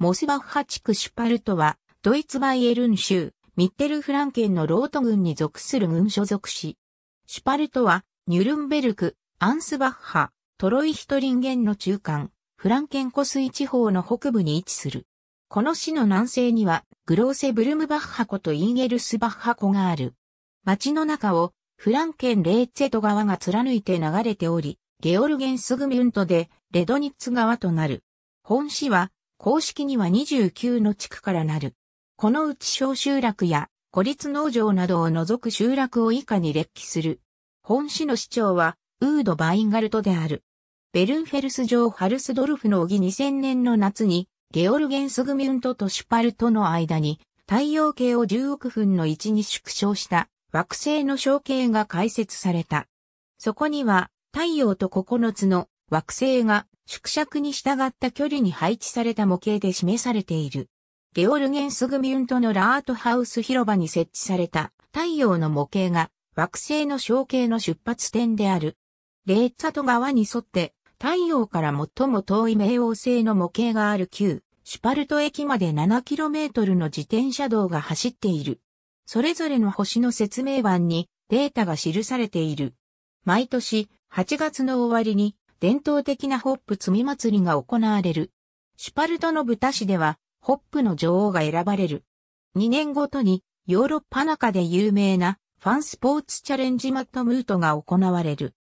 モスバッハ地区シュパルトは、ドイツバイエルン州、ミッテルフランケンのロート軍に属する軍所属し、シュパルトは、ニュルンベルク、アンスバッハ、トロイヒトリンゲンの中間、フランケン湖水地方の北部に位置する。この市の南西には、グローセブルムバッハ湖とインゲルスバッハ湖がある。町の中を、フランケン・レーツェト川が貫いて流れており、ゲオルゲンスグミュントで、レドニッツ川となる。本市は、公式には29の地区からなる。このうち小集落や孤立農場などを除く集落を以下に列記する。本市の市長は、ウード・バインガルトである。ベルンフェルス城ハルスドルフの荻2000年の夏に、ゲオルゲンスグミュントとシュパルトの間に、太陽系を10億分の1に縮小した惑星の象形が開設された。そこには、太陽と9つの惑星が縮尺に従った距離に配置された模型で示されている。ゲオルゲンスグミュントのラートハウス広場に設置された太陽の模型が惑星の象形の出発点である。レーツァト側に沿って太陽から最も遠い冥王星の模型がある旧シュパルト駅まで 7km の自転車道が走っている。それぞれの星の説明版にデータが記されている。毎年8月の終わりに伝統的なホップ摘み祭りが行われる。シュパルトの豚市では、ホップの女王が選ばれる。2年ごとに、ヨーロッパ中で有名な、ファンスポーツチャレンジマットムートが行われる。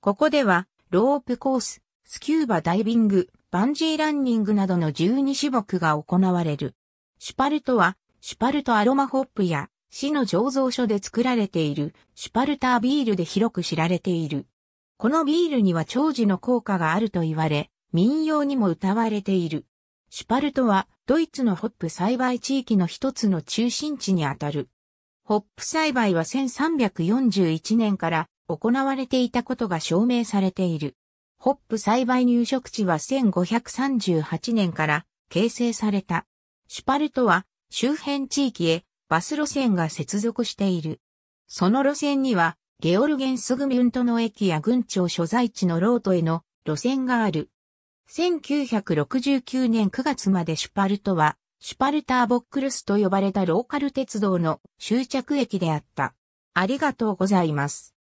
ここでは、ロープコース、スキューバダイビング、バンジーランニングなどの12種目が行われる。シュパルトは、シュパルトアロマホップや、市の醸造所で作られているシュパルタービールで広く知られている。このビールには長寿の効果があると言われ、民謡にも歌われている。シュパルトはドイツのホップ栽培地域の一つの中心地にあたる。ホップ栽培は1341年から行われていたことが証明されている。ホップ栽培入植地は1538年から形成された。シュパルトは周辺地域へバス路線が接続している。その路線にはゲオルゲンスグミュントの駅や郡庁所在地のロートへの路線がある。1969年9月までシュパルトは、シュパルターボックルスと呼ばれたローカル鉄道の終着駅であった。ありがとうございます。